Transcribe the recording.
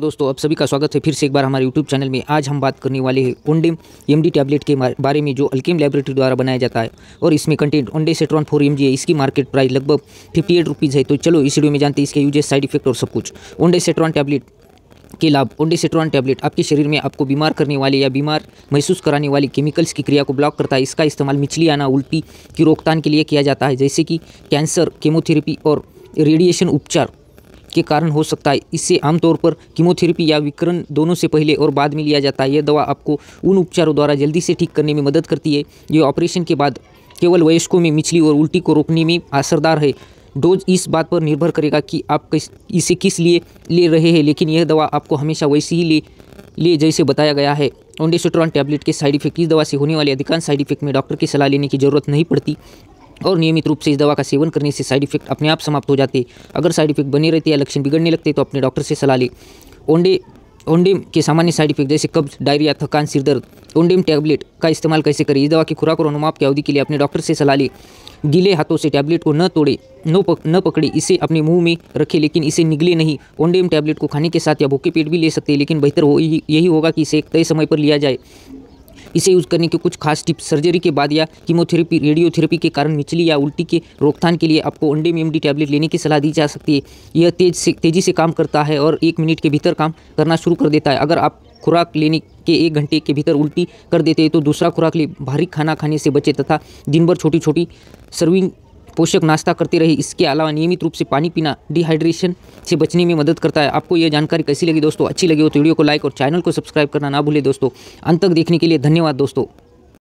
दोस्तों आप सभी का स्वागत है फिर से एक बार हमारे YouTube चैनल में आज हम बात करने वाले हैं ओंडेम एम टैबलेट के बारे में जो अल्किम लेबोरेटरी द्वारा बनाया जाता है और इसमें content ondansetron four M है इसकी मार्केट प्राइस लगभग फिफ्टी एट रुपीज़ है तो चलो इस वीडियो में जानते हैं इसके यूजेस साइड इफेक्ट और सब कुछ ओनडे सेट्रॉन टैबलेट के लाभ ओंडे सेट्रॉन टैबलेट आपके शरीर में आपको बीमार करने वाले या बीमार महसूस कराने वाली केमिकल्स की क्रिया को ब्लॉक करता है इसका इस्तेमाल मिचली आना उल्टी की रोकथाम के लिए किया जाता है जैसे कि कैंसर केमोथेरेपी और रेडिएशन उपचार के कारण हो सकता है इससे आमतौर पर कीमोथेरेपी या विकरण दोनों से पहले और बाद में लिया जाता है यह दवा आपको उन उपचारों द्वारा जल्दी से ठीक करने में मदद करती है यह ऑपरेशन के बाद केवल वयस्कों में मिचली और उल्टी को रोकने में असरदार है डोज इस बात पर निर्भर करेगा कि आप किस इसे किस लिए ले रहे हैं लेकिन यह दवा आपको हमेशा वैसे ही ले ले जैसे बताया गया है ओंडेसोट्रॉन टैबलेट के साइड इफेक्ट इस दवा से होने वाले अधिकांश साइड इफेक्ट में डॉक्टर की सलाह लेने की जरूरत नहीं पड़ती और नियमित रूप से इस दवा का सेवन करने से साइड इफेक्ट अपने आप समाप्त हो जाते अगर साइड इफेक्ट बने रहते या लक्षण बिगड़ने लगते तो अपने डॉक्टर से सलाह लें ओंडे ओंडेम के सामान्य साइड इफेक्ट जैसे कब्ज डायरिया थकान सिरदर्द ओंडेम टैबलेट का इस्तेमाल कैसे करें इस दवा की खुराक और अनुमाप की अवधि के लिए अपने डॉक्टर से सलाह लें गीले हाथों से टैबलेट को न तोड़े न पक, न पकड़े इसे अपने मुंह में रखें लेकिन इसे निगले नहीं ओंडेम टैबलेट को खाने के साथ या भूखे पेट भी ले सकते हैं लेकिन बेहतर हो यही होगा कि इसे तय समय पर लिया जाए इसे यूज़ करने के कुछ खास टिप्स सर्जरी के बाद या कीमोथेरेपी रेडियोथेरेपी के कारण मिचली या उल्टी के रोकथाम के लिए आपको अंडे में एमडी टैबलेट लेने की सलाह दी जा सकती है यह तेज से तेज़ी से काम करता है और एक मिनट के भीतर काम करना शुरू कर देता है अगर आप खुराक लेने के एक घंटे के भीतर उल्टी कर देते हैं तो दूसरा खुराक ले भारी खाना खाने से बचे तथा दिन भर छोटी छोटी सर्विंग पोषक नाश्ता करती रही इसके अलावा नियमित रूप से पानी पीना डिहाइड्रेशन से बचने में मदद करता है आपको यह जानकारी कैसी लगी दोस्तों अच्छी लगी हो तो वीडियो को लाइक और चैनल को सब्सक्राइब करना ना भूले दोस्तों अंत तक देखने के लिए धन्यवाद दोस्तों